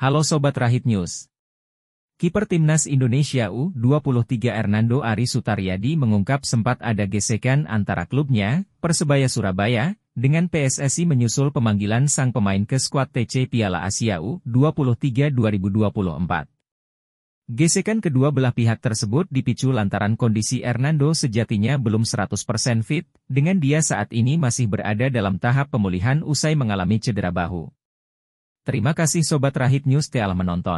Halo Sobat Rahit News. Kiper Timnas Indonesia U23 Hernando Ari Sutaryadi mengungkap sempat ada gesekan antara klubnya, Persebaya Surabaya, dengan PSSI menyusul pemanggilan sang pemain ke skuad TC Piala Asia U23 2024. Gesekan kedua belah pihak tersebut dipicu lantaran kondisi Hernando sejatinya belum 100% fit, dengan dia saat ini masih berada dalam tahap pemulihan usai mengalami cedera bahu. Terima kasih Sobat Rahit News telah menonton.